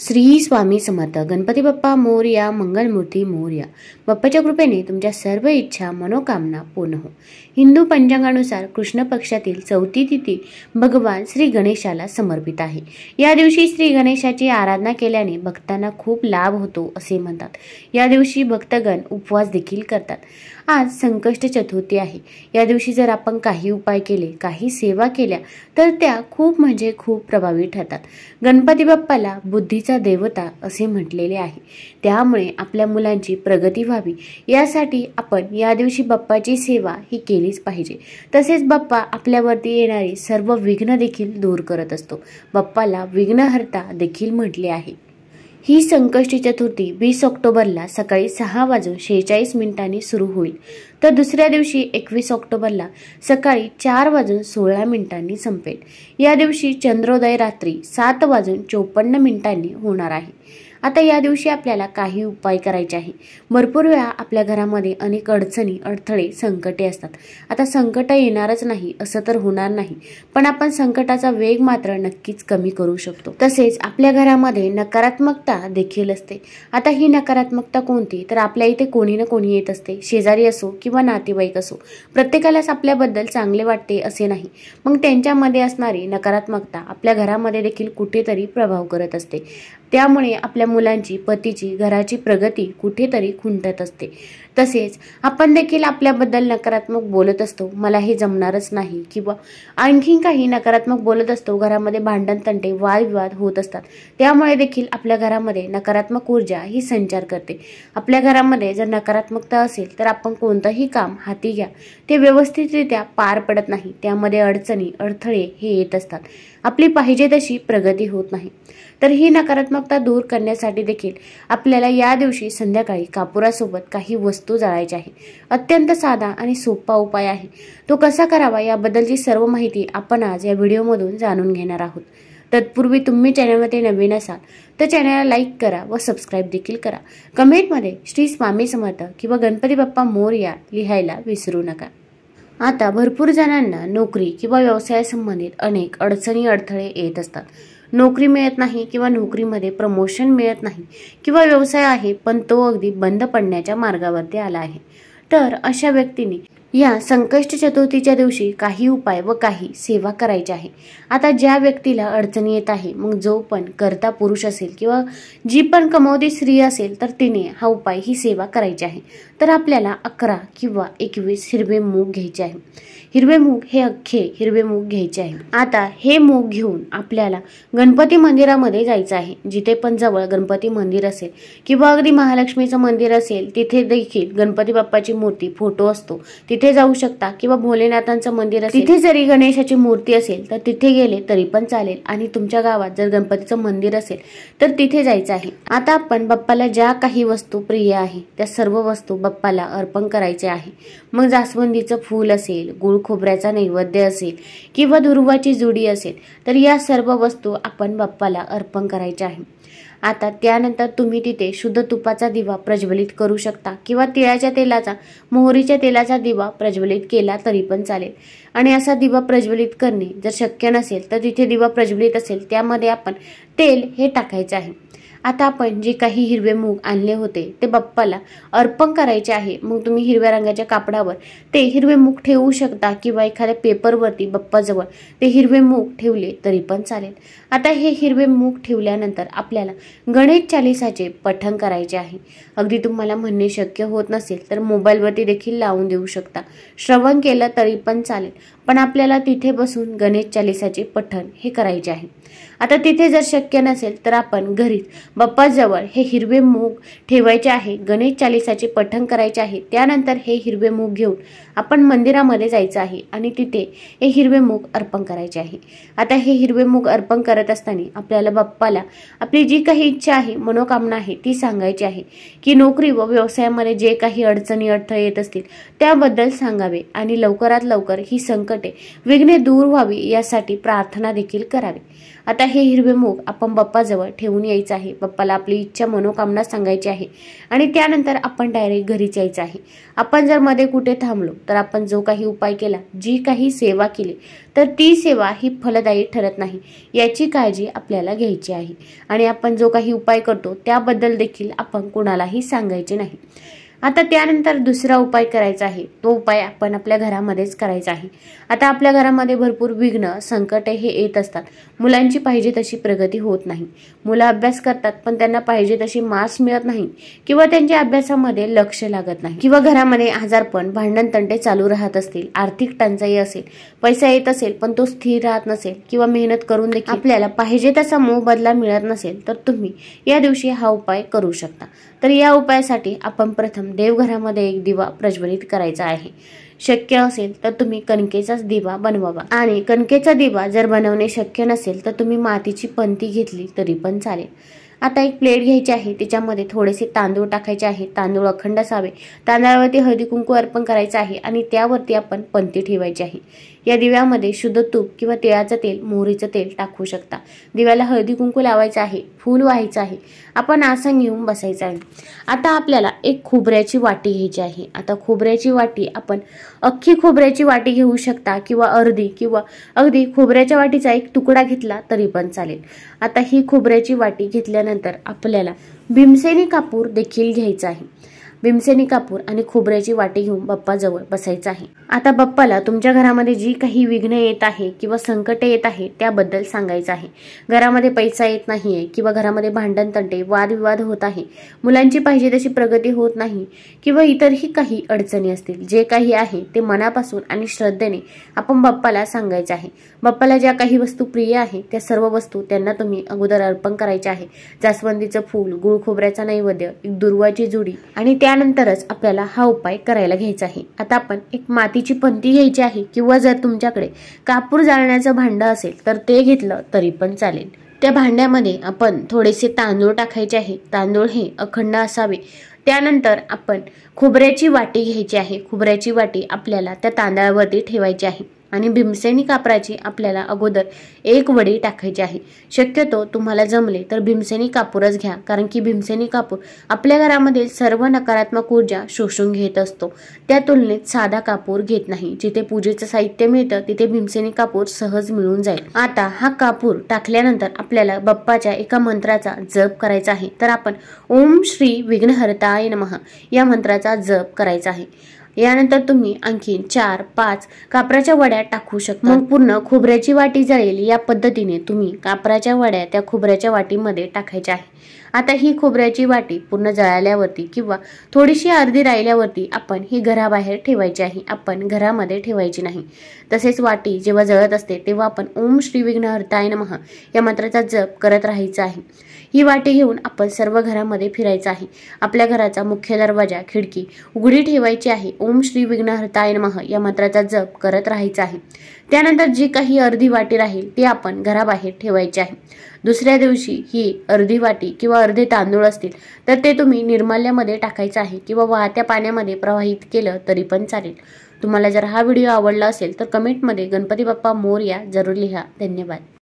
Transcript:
श्री स्वामी समर्थ गणपती बाप्पा मोर्या मंगलमूर्ती मोर्या बाप्पाच्या कृपेने तुमच्या सर्व इच्छा मनोकामना पूर्ण हो हिंदू पंचांगानुसार कृष्ण पक्षातील चौथी तिथी भगवान श्री गणेशाला समर्पित आहे या दिवशी श्री गणेशाची आराधना केल्याने भक्तांना खूप लाभ होतो असे म्हणतात या दिवशी भक्तगण उपवास देखील करतात आज संकष्ट चतुर्थी आहे या दिवशी जर आपण काही उपाय केले काही सेवा केल्या तर त्या खूप म्हणजे खूप प्रभावी ठरतात गणपती बाप्पाला बुद्धीचा देवता असे म्हटलेले आहे त्यामुळे आपल्या मुलांची प्रगती व्हावी यासाठी आपण या दिवशी बाप्पाची सेवा ही केलीच पाहिजे तसेच बाप्पा आपल्यावरती येणारी सर्व विघ्न देखील दूर करत असतो बाप्पाला विघ्नहर्ता देखील म्हटले आहे ही संकष्टी चतुर्थी वीस ऑक्टोबरला सकाळी सहा वाजून शेहेचाळीस मिनिटांनी सुरू होईल तर दुसऱ्या दिवशी एकवीस ऑक्टोबरला सकाळी चार वाजून सोळा मिनिटांनी संपेल या दिवशी चंद्रोदय रात्री सात वाजून चोपन्न मिनिटांनी होणार आहे आता या दिवशी आपल्याला काही उपाय करायचे आहे भरपूर वेळा आपल्या घरामध्ये अनेक अडचणी अडथळे संकटे असतात आता संकट येणारच नाही असं तर होणार नाही पण आपण संकटाचा वेग मात्र नक्कीच कमी करू शकतो तसेच आपल्या घरामध्ये नकारात्मकता देखील असते आता ही नकारात्मकता कोणती तर आपल्या इथे कोणी ना कोणी येत असते शेजारी असो किंवा नातेवाईक असो प्रत्येकालाच आपल्याबद्दल चांगले वाटते असे नाही मग त्यांच्यामध्ये असणारी नकारात्मकता आपल्या घरामध्ये देखील कुठेतरी प्रभाव करत असते त्यामुळे आपल्या मुलांची पतीची घराची प्रगती कुठेतरी खुंटत असते तसेच आपण देखील आपल्याबद्दल नकारात्मक बोलत असतो मला हे जमणारच नाही किंवा आणखीन काही नकारात्मक बोलत असतो घरामध्ये भांडण तंटे वादविवाद होत असतात त्यामुळे देखील आपल्या घरामध्ये नकारात्मक ऊर्जा ही संचार करते आपल्या घरामध्ये जर नकारात्मकता असेल तर आपण कोणतंही काम हाती घ्या ते व्यवस्थितरित्या पार पडत नाही त्यामध्ये अडचणी अडथळे हे येत असतात आपली पाहिजे तशी प्रगती होत नाही तर ही नकारात्मकता दूर करण्यासाठी देखील आपल्याला या दिवशी संध्याकाळी कापुरासोबत काही वस्तू जाळायच्या आहे अत्यंत साधा आणि सोपा उपाय आहे तो कसा करावा याबद्दलची सर्व माहिती आपण आज या व्हिडिओमधून जाणून घेणार आहोत तत्पूर्वी तुम्ही चॅनलमध्ये नवीन असाल तर चॅनलला लाईक करा व सबस्क्राईब देखील करा कमेंटमध्ये श्री स्वामी समर्थ किंवा गणपती बाप्पा या लिहायला विसरू नका आता भरपूर जणांना नोकरी किंवा व्यवसायासंबंधित अनेक अडचणी अडथळे येत असतात नोकरी मिळत नाही किंवा नोकरीमध्ये प्रमोशन मिळत नाही किंवा व्यवसाय आहे पण तो अगदी बंद पडण्याच्या मार्गावरती आला आहे तर अशा व्यक्तीने या संकष्ट चतुर्थीच्या दिवशी काही उपाय व काही सेवा करायची आहे आता ज्या व्यक्तीला अडचणी येत आहे मग जो पण करता पुरुष असेल किंवा जी पण कमावती स्त्री असेल तर तिने हा उपाय ही सेवा करायची आहे तर आपल्याला अकरा किंवा एकवीस हिरवे मूग घ्यायचे आहे हिरवे मूग हे अख्खे हिरवे मूग घ्यायचे आहे आता हे मूग घेऊन आपल्याला गणपती मंदिरामध्ये जायचं आहे जिथे पण जवळ गणपती मंदिर असेल किंवा अगदी महालक्ष्मीचं मंदिर असेल तिथे देखील गणपती बाप्पाची मूर्ती फोटो असतो तिथे जाऊ शकता किंवा भोलेनाथांचं मंदिर असेल तिथे जरी गणेशाची मूर्ती असेल तर तिथे गेले तरी पण चालेल आणि तुमच्या गावात जर गणपतीचं मंदिर असेल तर तिथे जायचं आहे आता आपण बाप्पाला ज्या काही वस्तू प्रिय आहे त्या सर्व वस्तू बाप्पाला अर्पण करायचे आहे मग जास्वंदीचं फूल असेल गुळ गुळ खोबऱ्याचा नैवेद्य असेल किंवा दुर्वाची जुडी असेल तर या सर्व वस्तू आपण बाप्पाला अर्पण करायच्या आहे आता त्यानंतर तुम्ही तिथे शुद्ध तुपाचा दिवा प्रज्वलित करू शकता किंवा तिळाच्या तेलाचा मोहरीच्या तेलाचा दिवा प्रज्वलित केला तरी पण चालेल आणि असा दिवा प्रज्वलित करणे जर शक्य नसेल तर तिथे दिवा प्रज्वलित असेल त्यामध्ये आपण तेल हे टाकायचं आहे आता आपण जे काही हिरवे मूग आणले होते ते बाप्पाला अर्पण करायचे आहे मग तुम्ही हिरव्या रंगाच्या कापडावर ते हिरवे मूग ठेवू शकता किंवा एखाद्या पेपरवरती बाप्पाजवळ ते हिरवे मूग ठेवले तरी पण चालेल आता हे हिरवे मूग ठेवल्यानंतर आपल्याला गणेश चालिसाचे पठण करायचे आहे अगदी तुम्हाला म्हणणे शक्य होत नसेल तर मोबाईलवरती देखील लावून देऊ शकता श्रवण केलं तरी पण चालेल पण आपल्याला तिथे बसून गणेश चालिसाचे पठण हे करायचे आहे आता तिथे जर शक्य नसेल तर आपण घरीच बाप्पाजवळ हे हिरवे मूग ठेवायचे आहे गणेश चालिसाचे पठण करायचे आहे त्यानंतर हे हिरवे मूग घेऊन आपण मंदिरामध्ये जायचं आहे आणि तिथे हे हिरवे मूग अर्पण करायचे आहे आता हे हिरवे मूग अर्पण करत असताना आपल्याला बाप्पाला आपली जी काही इच्छा आहे मनोकामना आहे ती सांगायची आहे की नोकरी व व्यवसायामध्ये जे काही अडचणी अडथळे येत असतील त्याबद्दल सांगावे आणि लवकरात लवकर ही संकटे विघ्ने दूर व्हावी यासाठी प्रार्थना देखील करावी आता हे हिरवे मूग आपण बाप्पाजवळ ठेवून यायचं आहे पप्पाला आपली इच्छा मनोकामना सांगायची आहे आणि त्यानंतर आपण डायरेक्ट घरी जायचं आहे आपण जर मध्ये कुठे थांबलो तर आपण जो काही उपाय केला जी काही सेवा केली तर ती सेवा ही फलदायी ठरत नाही याची काळजी आपल्याला घ्यायची आहे आणि आपण जो काही उपाय करतो त्याबद्दल देखील आपण कुणालाही सांगायचे नाही आता त्यानंतर दुसरा उपाय करायचा आहे तो उपाय आपण आपल्या घरामध्येच करायचा आहे आता आपल्या घरामध्ये भरपूर विघ्न संकटे हे येत असतात मुलांची पाहिजे तशी प्रगती होत नाही मुलं अभ्यास करतात पण त्यांना पाहिजे तशी मार्क्स मिळत नाही किंवा त्यांच्या अभ्यासामध्ये लक्ष लागत नाही किंवा घरामध्ये आजारपण भांडण तंटे चालू राहत असतील आर्थिक टंचाई असेल पैसा येत असेल पण तो स्थिर राहत नसेल किंवा मेहनत करून देखील आपल्याला पाहिजे तसा मोबदला मिळत नसेल तर तुम्ही या दिवशी हा उपाय करू शकता तर या उपायासाठी आपण प्रथम देवघरामध्ये एक दिवा प्रज्वलित करायचा आहे शक्य असेल तर तुम्ही कणकेचाच दिवा बनवावा आणि कणकेचा दिवा जर बनवणे शक्य नसेल तर तुम्ही मातीची पंती घेतली तरी पण चालेल आता एक प्लेट घ्यायची आहे त्याच्यामध्ये थोडेसे तांदूळ टाकायचे आहे तांदूळ अखंड असावे तांदळावरती हळदी कुंकू अर्पण करायचं आहे आणि त्यावरती आपण पंती ठेवायची आहे या दिव्यामध्ये शुद्ध तूप किंवा तिळाचं तेल मोहरीचं तेल टाकू शकता दिव्याला हळदी कुंकू लावायचं आहे फूल व्हायचं आहे आपण आसन घेऊन बसायचं आहे आता आपल्याला एक खोबऱ्याची वाटी घ्यायची आहे आता खोबऱ्याची वाटी आपण अख्खी खोबऱ्याची वाटी घेऊ शकता किंवा अर्धी किंवा अगदी खोबऱ्याच्या वाटीचा एक तुकडा घेतला तरी पण चालेल आता ही खोबऱ्याची वाटी घेतल्यानंतर आपल्याला भीमसेनी कापूर देखील घ्यायचा आहे भीमसेनी कापूर आणि खोबऱ्याची वाटी घेऊन बाप्पाजवळ बसायचं आहे आता बाप्पाला तुमच्या घरामध्ये जी काही विघ्न येत आहे किंवा संकटे येत आहे त्याबद्दल सांगायचं आहे घरामध्ये पैसा येत नाहीये किंवा घरामध्ये भांडण तंटे वादविवाद होत आहे मुलांची पाहिजे तशी प्रगती होत नाही किंवा इतरही काही अडचणी असतील जे काही आहे ते मनापासून आणि श्रद्धेने आपण बाप्पाला सांगायचं आहे बाप्पाला ज्या काही वस्तू प्रिय आहे त्या सर्व वस्तू त्यांना तुम्ही अगोदर अर्पण करायच्या आहे जास्वंदीचं फूल गुळ खोबऱ्याचा नैवेद्य एक दुर्वाची जुडी आणि त्या त्यानंतरच आपल्याला हा उपाय करायला घ्यायचा आहे आता आपण एक मातीची पंती घ्यायची आहे किंवा जर तुमच्याकडे कापूर जाळण्याचं भांडं असेल तर ते घेतलं तरी पण चालेल त्या भांड्यामध्ये आपण थोडेसे तांदूळ टाकायचे आहे तांदूळ हे अखंड असावे त्यानंतर आपण खोबऱ्याची वाटी घ्यायची आहे खोबऱ्याची वाटी आपल्याला त्या तांदळावरती ठेवायची आहे आणि भीमसेनी कापराची आपल्याला अगोदर एक वडी टाकायची आहे शक्यतो तुम्हाला जमले तर भीमसेनी कापूरच घ्या कारण की भीमसेनी कापूर आपल्या घरामधील सर्व नकारात्मक ऊर्जा शोषून घेत असतो त्या तुलनेत साधा कापूर घेत नाही जिथे पूजेचं साहित्य मिळतं तिथे भीमसेनी कापूर सहज मिळून जाईल आता हा कापूर टाकल्यानंतर आपल्याला बाप्पाच्या एका मंत्राचा जप करायचा आहे तर आपण ओम श्री विघ्नहर्ताय नमः या मंत्राचा जप करायचा आहे यानंतर तुम्ही आणखी चार पाच कापराच्या वड्या टाकू शकता मग पूर्ण खोबऱ्याची वाटी जळेल या पद्धतीने तुम्ही कापराच्या वड्या त्या खोबऱ्याच्या वाटीमध्ये टाकायच्या आहे आता ही खोबऱ्याची वाटी पूर्ण जळाल्यावरती किंवा थोडीशी अर्धी राहिल्यावरती आपण ही घराबाहेर ठेवायची आहे आपण घरामध्ये ठेवायची नाही तसेच वाटी जेव्हा जळत असते तेव्हा आपण ओम श्री विघ्नहर्ताय नमः या मंत्राचा जप करत राहायचा आहे ही वाटी घेऊन आपण सर्व घरामध्ये फिरायचं आहे आपल्या घराचा मुख्य दरवाजा खिडकी उघडी ठेवायची आहे ओम श्री विघ्नहर्ताय नमः या मंत्राचा जप करत राहायचा आहे त्यानंतर जी काही अर्धी वाटी राहील ती आपण घराबाहेर ठेवायची आहे दुसऱ्या दिवशी ही अर्धी वाटी किंवा अर्धे तांदूळ असतील तर ते तुम्ही निर्माल्यामध्ये टाकायचं आहे किंवा वाहत्या पाण्यामध्ये प्रवाहित केलं तरी पण चालेल तुम्हाला जर हा व्हिडिओ आवडला असेल तर कमेंटमध्ये गणपती बाप्पा मोर या जरूर लिहा धन्यवाद